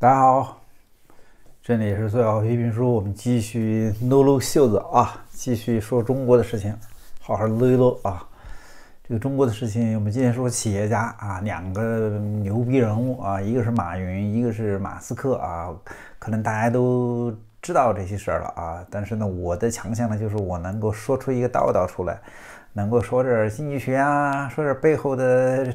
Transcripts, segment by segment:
大家好，这里是最好评书。我们继续撸撸袖子啊，继续说中国的事情，好好撸一撸啊。这个中国的事情，我们今天说企业家啊，两个牛逼人物啊，一个是马云，一个是马斯克啊。可能大家都知道这些事儿了啊，但是呢，我的强项呢，就是我能够说出一个道道出来，能够说点经济学啊，说点背后的。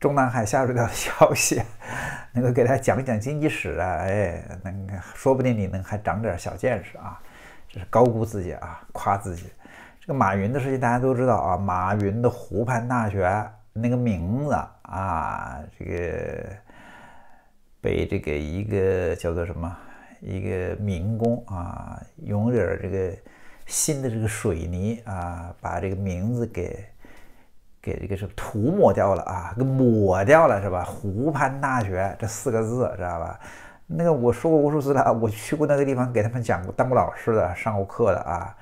中南海下水道的消息，能够给他讲讲经济史啊？哎，能说不定你能还长点小见识啊？这是高估自己啊，夸自己。这个马云的事情大家都知道啊，马云的湖畔大学那个名字啊，这个被这个一个叫做什么一个民工啊，用点这个新的这个水泥啊，把这个名字给。给这个是涂抹掉了啊，给抹掉了是吧？湖畔大学这四个字，知道吧？那个我说过无数次了，我去过那个地方，给他们讲过，当过老师的，上过课的啊，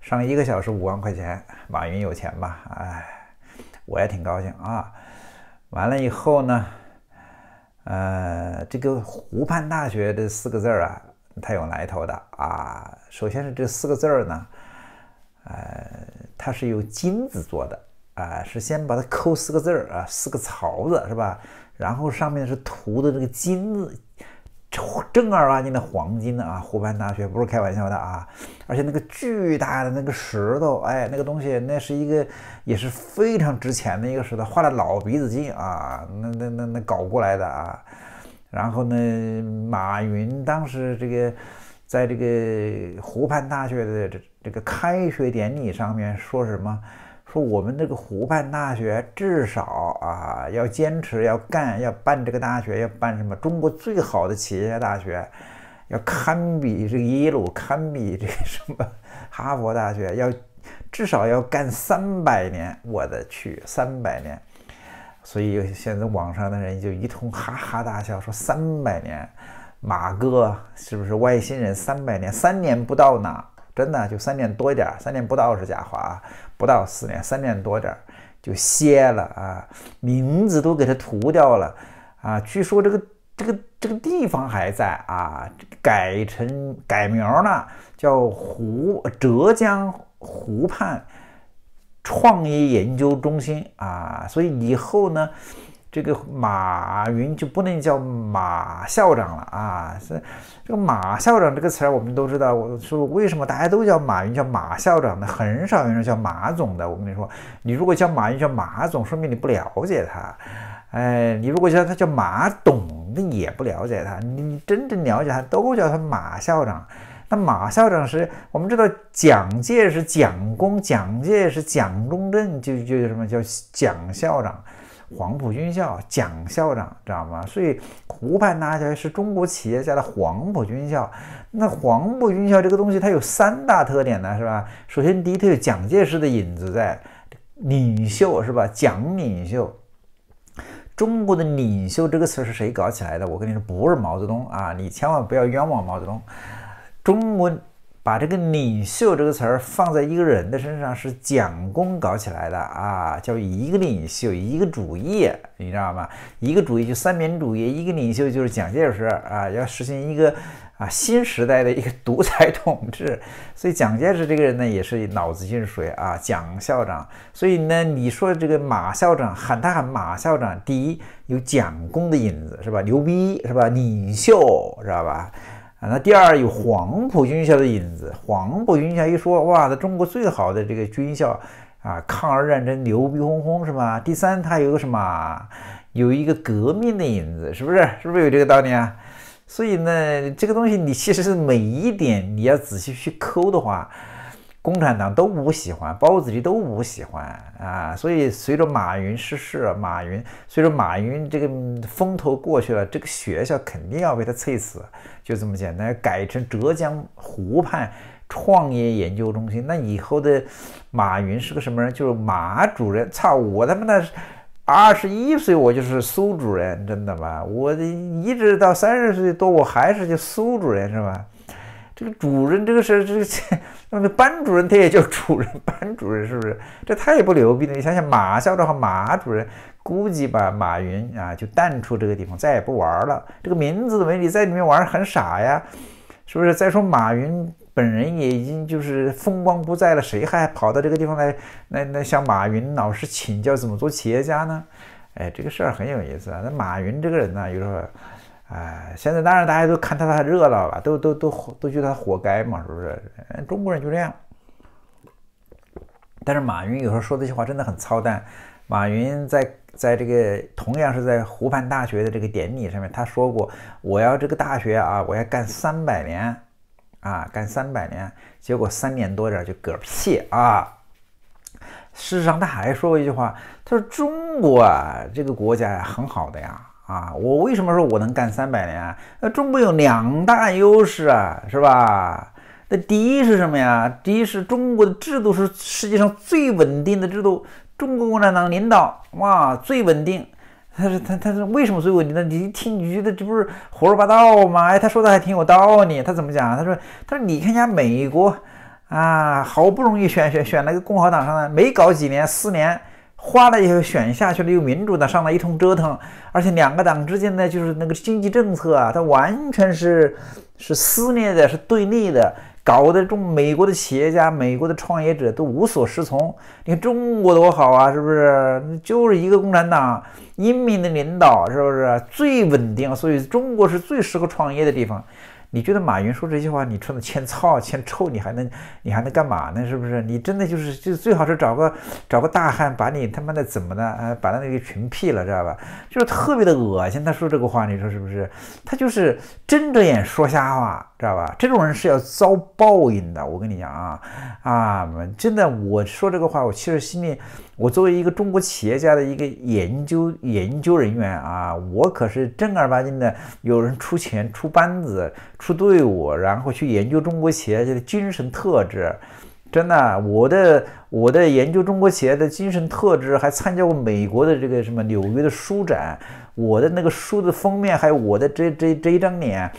上一个小时五万块钱，马云有钱吧？哎，我也挺高兴啊。完了以后呢，呃，这个湖畔大学这四个字儿啊，它有来头的啊。首先是这四个字儿呢，呃，它是由金子做的。啊，是先把它抠四个字儿啊，四个槽子是吧？然后上面是涂的这个金子，正正儿八经的黄金啊！湖畔大学不是开玩笑的啊！而且那个巨大的那个石头，哎，那个东西那是一个也是非常值钱的一个石头，花了老鼻子劲啊，那那那那搞过来的啊！然后呢，马云当时这个在这个湖畔大学的这这个开学典礼上面说什么？说我们这个湖畔大学至少啊要坚持要干要办这个大学要办什么中国最好的企业家大学，要堪比这个耶鲁堪比这个什么 哈佛大学，要至少要干三百年，我的去三百年！所以现在网上的人就一通哈哈大笑，说三百年，马哥是不是外星人？三百年三年不到呢？真的就三年多一点，三年不到是假话啊！不到四年，三年多点儿就歇了啊，名字都给它涂掉了啊。据说这个这个这个地方还在啊，改成改名了，叫湖浙江湖畔创意研究中心啊。所以以后呢。这个马云就不能叫马校长了啊！这这个“马校长”这个词儿，我们都知道。我说为什么大家都叫马云叫马校长呢？很少有人叫马总的。我跟你说，你如果叫马云叫马总，说明你不了解他。哎，你如果叫他叫马董，那也不了解他。你真正了解他，都叫他马校长。那马校长是我们知道，蒋介石蒋公，蒋介石蒋中正，就就什么叫蒋校长。黄埔军校，蒋校长，知道吗？所以湖畔大学是中国企业家的黄埔军校。那黄埔军校这个东西，它有三大特点呢，是吧？首先，第一，它有蒋介石的影子在，领袖是吧？蒋领袖，中国的领袖这个词是谁搞起来的？我跟你说，不是毛泽东啊，你千万不要冤枉毛泽东。中国。把这个“领袖”这个词儿放在一个人的身上，是蒋公搞起来的啊，叫一个领袖，一个主义，你知道吗？一个主义就三民主义，一个领袖就是蒋介石啊，要实行一个啊新时代的一个独裁统治。所以蒋介石这个人呢，也是脑子进水啊，蒋校长。所以呢，你说这个马校长喊他喊马校长，第一有蒋公的影子是吧？牛逼是吧？领袖知道吧？啊，那第二有黄埔军校的影子，黄埔军校一说，哇，那中国最好的这个军校啊，抗日战争牛逼哄哄是吧？第三它有个什么，有一个革命的影子，是不是？是不是有这个道理啊？所以呢，这个东西你其实是每一点你要仔细去抠的话。共产党都不喜欢，包子皮都不喜欢啊！所以随着马云逝世，马云随着马云这个风头过去了，这个学校肯定要被他摧死，就这么简单。改成浙江湖畔创业研究中心，那以后的马云是个什么人？就是马主任。操！我他妈的二十一岁，我就是苏主任，真的吧？我一直到三十岁多，我还是就苏主任是吧？这个主任这个是这个，那班主任他也叫主任，班主任是不是？这太不牛逼了！你想想，马校长和马主任，估计吧，马云啊就淡出这个地方，再也不玩了。这个名字都没你在里面玩很傻呀，是不是？再说马云本人也已经就是风光不再了，谁还跑到这个地方来？那那向马云老师请教怎么做企业家呢？哎，这个事儿很有意思啊。那马云这个人呢，有时候。哎，现在当然大家都看他太热闹了，都都都都觉得他活该嘛，是不是？中国人就这样。但是马云有时候说这些话真的很操蛋。马云在在这个同样是在湖畔大学的这个典礼上面，他说过：“我要这个大学啊，我要干三百年，啊，干三百年。”结果三年多点就嗝屁啊。事实上，他还说过一句话，他说：“中国啊，这个国家呀，很好的呀。”啊，我为什么说我能干三百年那中国有两大优势啊，是吧？那第一是什么呀？第一是中国的制度是世界上最稳定的制度，中国共产党领导，哇，最稳定。他是他他是为什么最稳定呢？你一听你觉得这不是胡说八道吗？哎，他说的还挺有道理。他怎么讲？他说他说你看人家美国啊，好不容易选选选了个共和党上来没搞几年，四年。花了以后选下去了，又民主的上来一通折腾，而且两个党之间呢，就是那个经济政策啊，它完全是是撕裂的，是对立的，搞得中美国的企业家、美国的创业者都无所适从。你看中国多好啊，是不是？就是一个共产党英明的领导，是不是最稳定？所以中国是最适合创业的地方。你觉得马云说这些话，你除了欠操欠臭，你还能你还能干嘛呢？是不是？你真的就是就最好是找个找个大汉把你他妈的怎么的啊，把他那个群辟了，知道吧？就是特别的恶心。他说这个话，你说是不是？他就是睁着眼说瞎话。知道吧？这种人是要遭报应的。我跟你讲啊啊！真的，我说这个话，我其实心里，我作为一个中国企业家的一个研究研究人员啊，我可是正儿八经的，有人出钱、出班子、出队伍，然后去研究中国企业家的精神特质。真的，我的我的研究中国企业的精神特质，还参加过美国的这个什么纽约的书展，我的那个书的封面，还有我的这这这一张脸。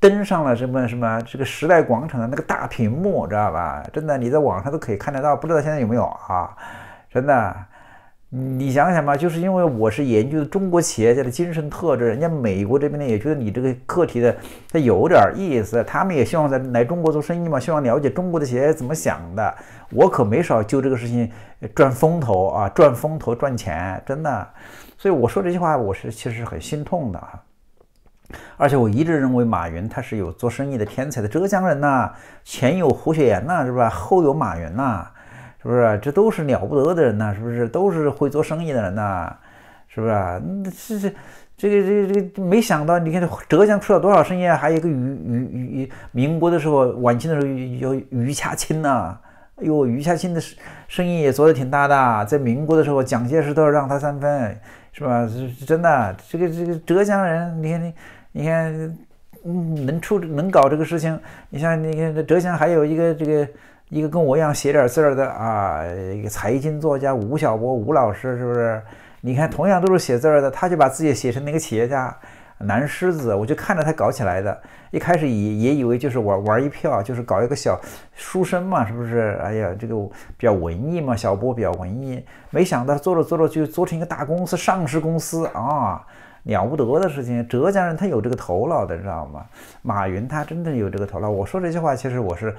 登上了什么什么这个时代广场的那个大屏幕，知道吧？真的，你在网上都可以看得到。不知道现在有没有啊？真的，你想想吧，就是因为我是研究的中国企业家的精神特质，人家美国这边呢也觉得你这个课题的，它有点意思。他们也希望在来中国做生意嘛，希望了解中国的企业怎么想的。我可没少就这个事情赚风头啊，赚风头赚钱，真的。所以我说这句话，我是其实很心痛的。而且我一直认为马云他是有做生意的天才的浙江人呐，前有胡雪岩呐，是吧？后有马云呐，是不是？这都是了不得的人呐，是不是？都是会做生意的人呐，是不是？嗯，是是，这个这个这个没想到，你看浙江出了多少生意？还有个余余余民国的时候，晚清的时候有余家亲呐，哎呦，余洽亲的生意也做得挺大的，在民国的时候，蒋介石都要让他三分，是吧？是真的，这个这个浙江人，你看你。你看，嗯，能出能搞这个事情。你像那个浙江还有一个这个一个跟我一样写点字儿的啊，一个财经作家吴晓波吴老师是不是？你看，同样都是写字儿的，他就把自己写成那个企业家，男狮子。我就看着他搞起来的，一开始也也以为就是玩玩一票，就是搞一个小书生嘛，是不是？哎呀，这个比较文艺嘛，小波比较文艺，没想到做着做着就做成一个大公司，上市公司啊。了不得的事情，浙江人他有这个头脑的，你知道吗？马云他真的有这个头脑。我说这些话，其实我是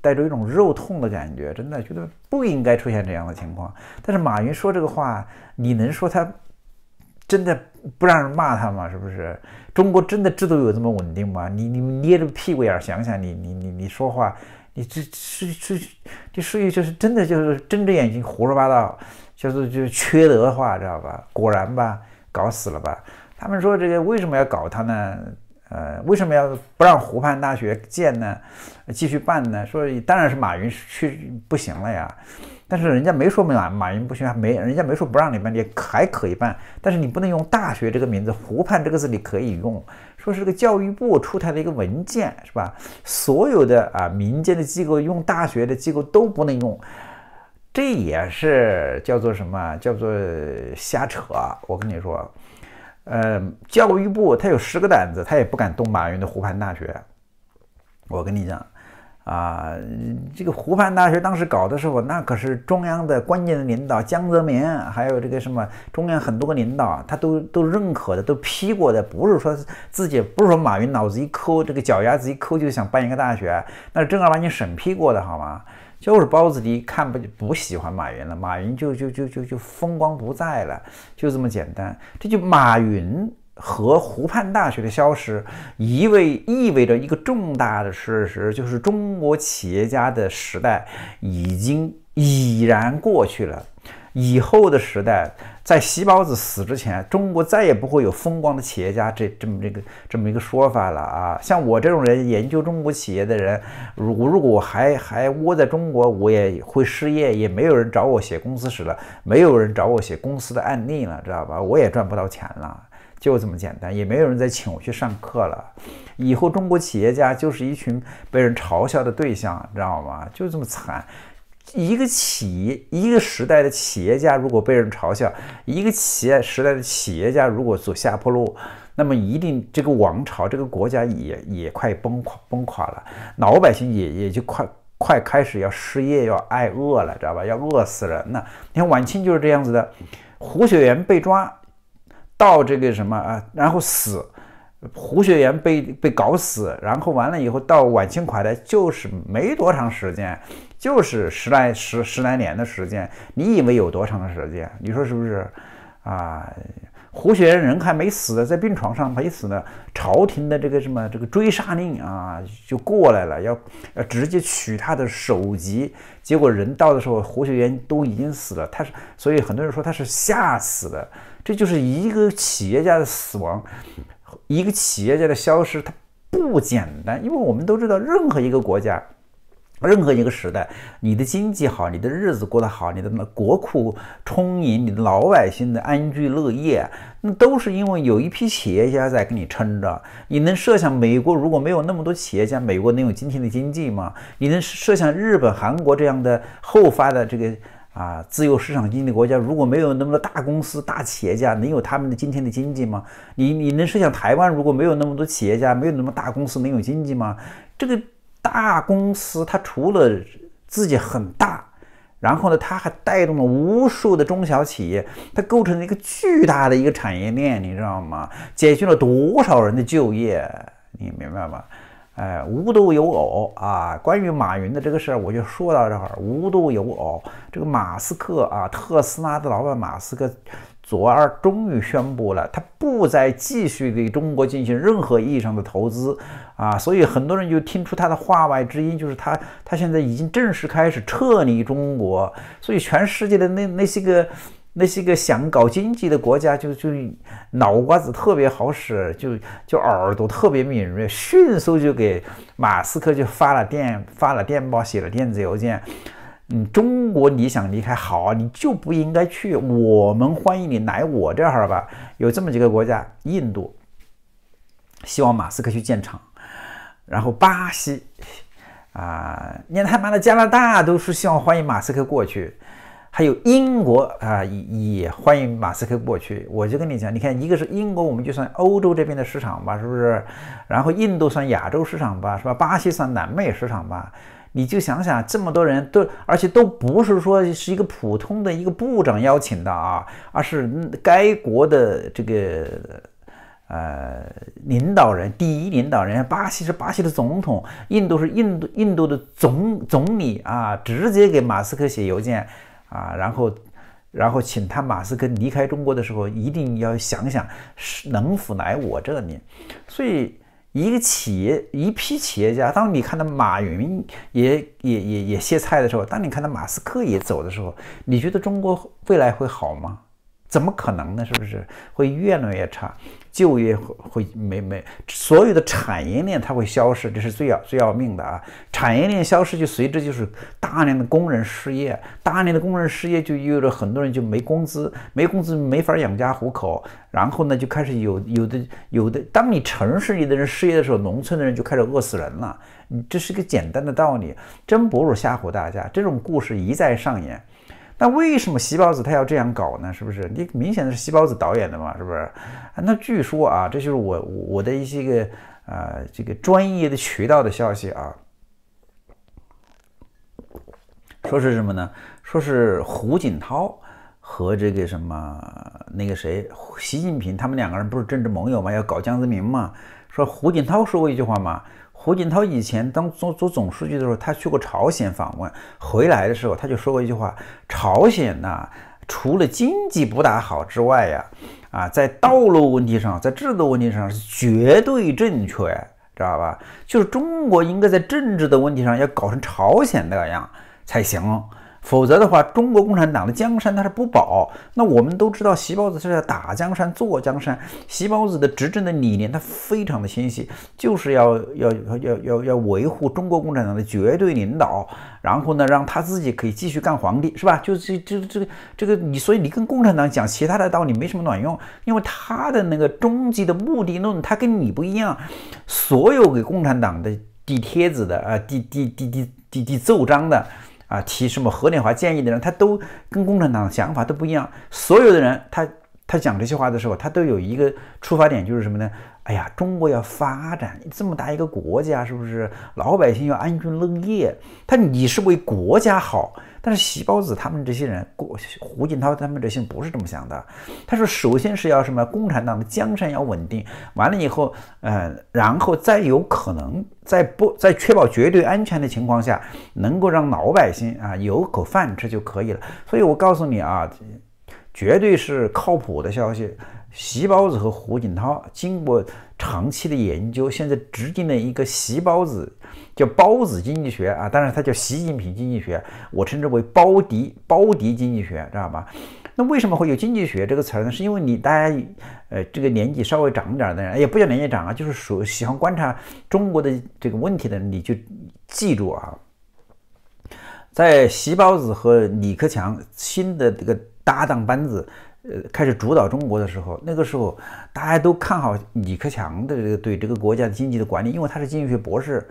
带着一种肉痛的感觉，真的觉得不应该出现这样的情况。但是马云说这个话，你能说他真的不让人骂他吗？是不是？中国真的制度有这么稳定吗？你你捏着屁股眼想想，你你你你说话，你这这这这属于就是真的就是睁着眼睛胡说八道，就是就是缺德话，知道吧？果然吧。搞死了吧！他们说这个为什么要搞他呢？呃，为什么要不让湖畔大学建呢？继续办呢？说当然是马云去不行了呀。但是人家没说马马云不行，没人家没说不让你办，你还可以办。但是你不能用大学这个名字，湖畔这个字你可以用。说是这个教育部出台的一个文件，是吧？所有的啊，民间的机构用大学的机构都不能用。这也是叫做什么？叫做瞎扯。我跟你说，呃，教育部他有十个胆子，他也不敢动马云的湖畔大学。我跟你讲啊，这个湖畔大学当时搞的时候，那可是中央的关键的领导江泽民，还有这个什么中央很多个领导，他都都认可的，都批过的。不是说自己不是说马云脑子一抠，这个脚丫子一抠就想办一个大学，那是正儿八经审批过的，好吗？就是包子迪看不不喜欢马云了，马云就就就就就风光不再了，就这么简单。这就马云和湖畔大学的消失，意味意味着一个重大的事实，就是中国企业家的时代已经已然过去了。以后的时代，在细包子死之前，中国再也不会有风光的企业家这这么这个这么一个说法了啊！像我这种人研究中国企业的人，如如果我还还窝在中国，我也会失业，也没有人找我写公司史了，没有人找我写公司的案例了，知道吧？我也赚不到钱了，就这么简单，也没有人再请我去上课了。以后中国企业家就是一群被人嘲笑的对象，知道吗？就这么惨。一个企业、一个时代的企业家，如果被人嘲笑；一个企业时代的企业家如果走下坡路，那么一定这个王朝、这个国家也也快崩垮、崩垮了，老百姓也也就快快开始要失业、要挨饿了，知道吧？要饿死人了。你看晚清就是这样子的，胡雪岩被抓到这个什么啊，然后死，胡雪岩被被搞死，然后完了以后到晚清垮台，就是没多长时间。就是十来十十来年的时间，你以为有多长的时间？你说是不是？啊，胡雪岩人还没死呢，在病床上没死呢，朝廷的这个什么这个追杀令啊，就过来了，要要直接取他的首级。结果人到的时候，胡雪岩都已经死了。他是，所以很多人说他是吓死的。这就是一个企业家的死亡，一个企业家的消失，他。不简单，因为我们都知道任何一个国家。任何一个时代，你的经济好，你的日子过得好，你的国库充盈，你的老百姓的安居乐业，那都是因为有一批企业家在给你撑着。你能设想美国如果没有那么多企业家，美国能有今天的经济吗？你能设想日本、韩国这样的后发的这个啊自由市场经济国家，如果没有那么多大公司、大企业家，能有他们的今天的经济吗？你你能设想台湾如果没有那么多企业家，没有那么大公司，能有经济吗？这个。大公司它除了自己很大，然后呢，它还带动了无数的中小企业，它构成了一个巨大的一个产业链，你知道吗？解决了多少人的就业，你明白吗？哎，无独有偶啊，关于马云的这个事儿，我就说到这儿。无独有偶，这个马斯克啊，特斯拉的老板马斯克。左二终于宣布了，他不再继续给中国进行任何意义上的投资啊！所以很多人就听出他的话外之音，就是他他现在已经正式开始撤离中国。所以全世界的那那些个那些个想搞经济的国家，就就脑瓜子特别好使，就就耳朵特别敏锐，迅速就给马斯克就发了电发了电报，写了电子邮件。嗯，中国你想离开好，啊，你就不应该去。我们欢迎你来我这儿吧。有这么几个国家，印度希望马斯克去建厂，然后巴西啊，看他妈的加拿大都是希望欢迎马斯克过去，还有英国啊也欢迎马斯克过去。我就跟你讲，你看，一个是英国，我们就算欧洲这边的市场吧，是不是？然后印度算亚洲市场吧，是吧？巴西算南美市场吧。你就想想，这么多人都，而且都不是说是一个普通的一个部长邀请的啊，而是该国的这个呃领导人，第一领导人，巴西是巴西的总统，印度是印度印度的总总理啊，直接给马斯克写邮件啊，然后然后请他马斯克离开中国的时候，一定要想想是能否来我这里，所以。一个企业，一批企业家，当你看到马云也也也也歇菜的时候，当你看到马斯克也走的时候，你觉得中国未来会好吗？怎么可能呢？是不是会越来越差？就业会没没所有的产业链它会消失，这是最要最要命的啊！产业链消失就随之就是大量的工人失业，大量的工人失业就意味着很多人就没工资，没工资没法养家糊口，然后呢就开始有有的有的当你城市里的人失业的时候，农村的人就开始饿死人了。你这是个简单的道理，真不是吓唬大家。这种故事一再上演。那为什么细包子他要这样搞呢？是不是？你明显的是细包子导演的嘛？是不是？啊，那据说啊，这就是我我的一些个呃这个专业的渠道的消息啊，说是什么呢？说是胡锦涛和这个什么那个谁习近平他们两个人不是政治盟友嘛？要搞江泽民嘛？说胡锦涛说过一句话嘛？胡锦涛以前当做做总书记的时候，他去过朝鲜访问，回来的时候他就说过一句话：“朝鲜呐，除了经济不大好之外呀，啊，在道路问题上，在制度问题上是绝对正确，知道吧？就是中国应该在政治的问题上要搞成朝鲜那样才行。”否则的话，中国共产党的江山他是不保。那我们都知道，习包子是在打江山、坐江山。习包子的执政的理念他非常的清晰，就是要要要要要维护中国共产党的绝对领导，然后呢，让他自己可以继续干皇帝，是吧？就这这这这个这个你，所以你跟共产党讲其他的道理没什么卵用，因为他的那个终极的目的论，他跟你不一样。所有给共产党的递帖子的啊，递递递递递奏章的。啊，提什么何年华建议的人，他都跟共产党的想法都不一样，所有的人他。他讲这些话的时候，他都有一个出发点，就是什么呢？哎呀，中国要发展这么大一个国家，是不是老百姓要安居乐业？他你是为国家好，但是席包子他们这些人，胡锦涛他们这些人不是这么想的。他说，首先是要什么？共产党的江山要稳定，完了以后，呃，然后再有可能，在不在确保绝对安全的情况下，能够让老百姓啊有口饭吃就可以了。所以我告诉你啊。绝对是靠谱的消息。习包子和胡锦涛经过长期的研究，现在制定了一个习包子叫包子经济学啊，当然它叫习近平经济学，我称之为包迪包迪经济学，知道吧？那为什么会有经济学这个词呢？是因为你大家呃这个年纪稍微长点的人，哎，不叫年纪长啊，就是属喜欢观察中国的这个问题的，人，你就记住啊，在习包子和李克强新的这个。搭档班子，呃，开始主导中国的时候，那个时候大家都看好李克强的这个对这个国家经济的管理，因为他是经济学博士，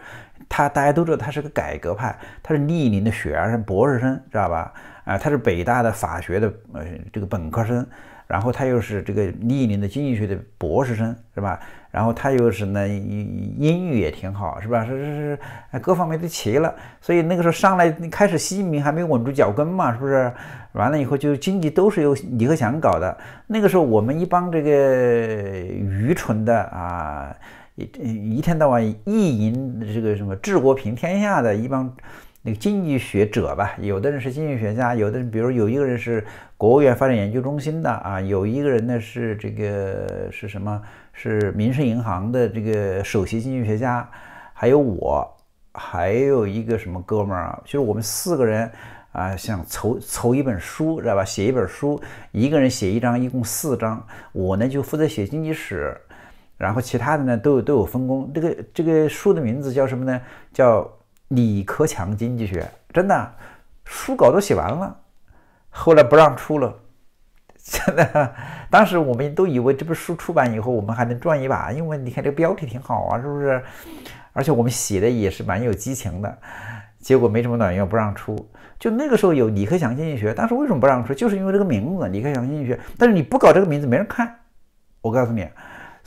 他大家都知道他是个改革派，他是历年的学而博士生，知道吧？啊，他是北大的法学的呃这个本科生。然后他又是这个历年的经济学的博士生，是吧？然后他又是呢，英语也挺好，是吧？是是是，各方面都齐了。所以那个时候上来开始，习近平还没稳住脚跟嘛，是不是？完了以后就经济都是由李克强搞的。那个时候我们一帮这个愚蠢的啊，一一天到晚意淫这个什么治国平天下的一帮。那个经济学者吧，有的人是经济学家，有的人比如有一个人是国务院发展研究中心的啊，有一个人呢是这个是什么？是民生银行的这个首席经济学家，还有我，还有一个什么哥们儿啊？就是我们四个人啊，想筹筹一本书，知道吧？写一本书，一个人写一章，一共四章。我呢就负责写经济史，然后其他的呢都有都有分工。这个这个书的名字叫什么呢？叫。李克强经济学真的，书稿都写完了，后来不让出了。现在 当时我们都以为这本书出版以后，我们还能赚一把，因为你看这个标题挺好啊，是不是？而且我们写的也是蛮有激情的，结果没什么卵用，不让出。就那个时候有李克强经济学，但是为什么不让出？就是因为这个名字，李克强经济学，但是你不搞这个名字，没人看。我告诉你。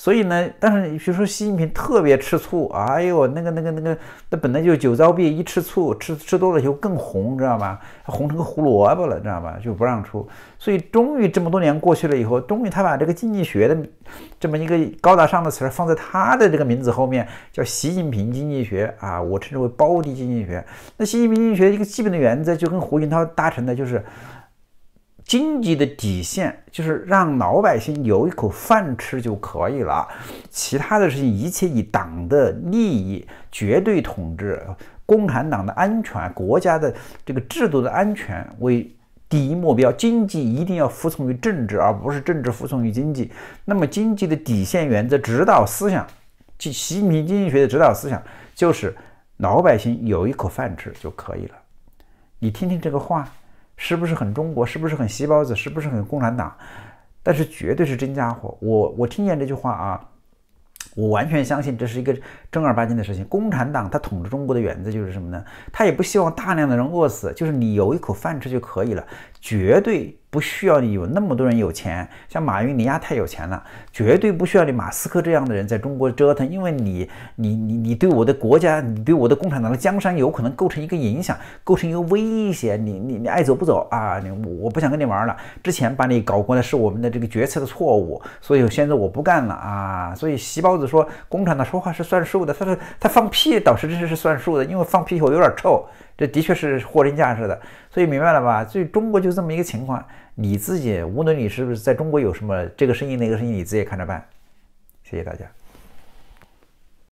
所以呢，但是你比如说习近平特别吃醋，哎呦，那个那个那个，那本来就酒糟鼻，一吃醋吃吃多了就更红，知道吧？红成个胡萝卜了，知道吧？就不让出。所以终于这么多年过去了以后，终于他把这个经济学的这么一个高大上的词儿放在他的这个名字后面，叫习近平经济学啊。我称之为包地经济学。那习近平经济学一个基本的原则就跟胡锦涛达成的就是。经济的底线就是让老百姓有一口饭吃就可以了，其他的事情一切以党的利益绝对统治、共产党的安全、国家的这个制度的安全为第一目标，经济一定要服从于政治，而不是政治服从于经济。那么，经济的底线原则、指导思想，即习近平经济学的指导思想就是老百姓有一口饭吃就可以了。你听听这个话。是不是很中国？是不是很西包子？是不是很共产党？但是绝对是真家伙。我我听见这句话啊，我完全相信这是一个正儿八经的事情。共产党他统治中国的原则就是什么呢？他也不希望大量的人饿死，就是你有一口饭吃就可以了，绝对。不需要你有那么多人有钱，像马云、李亚太有钱了，绝对不需要你马斯克这样的人在中国折腾，因为你、你、你、你对我的国家，你对我的共产党的江山有可能构成一个影响，构成一个威胁。你、你、你爱走不走啊？你我不想跟你玩了。之前把你搞过来是我们的这个决策的错误，所以现在我不干了啊！所以席包子说，共产党说话是算数的，他说他放屁，倒是真是算数的，因为放屁有点臭。这的确是货真价实的，所以明白了吧？所以中国就这么一个情况，你自己无论你是不是在中国有什么这个生意那个生意，你自己看着办。谢谢大家。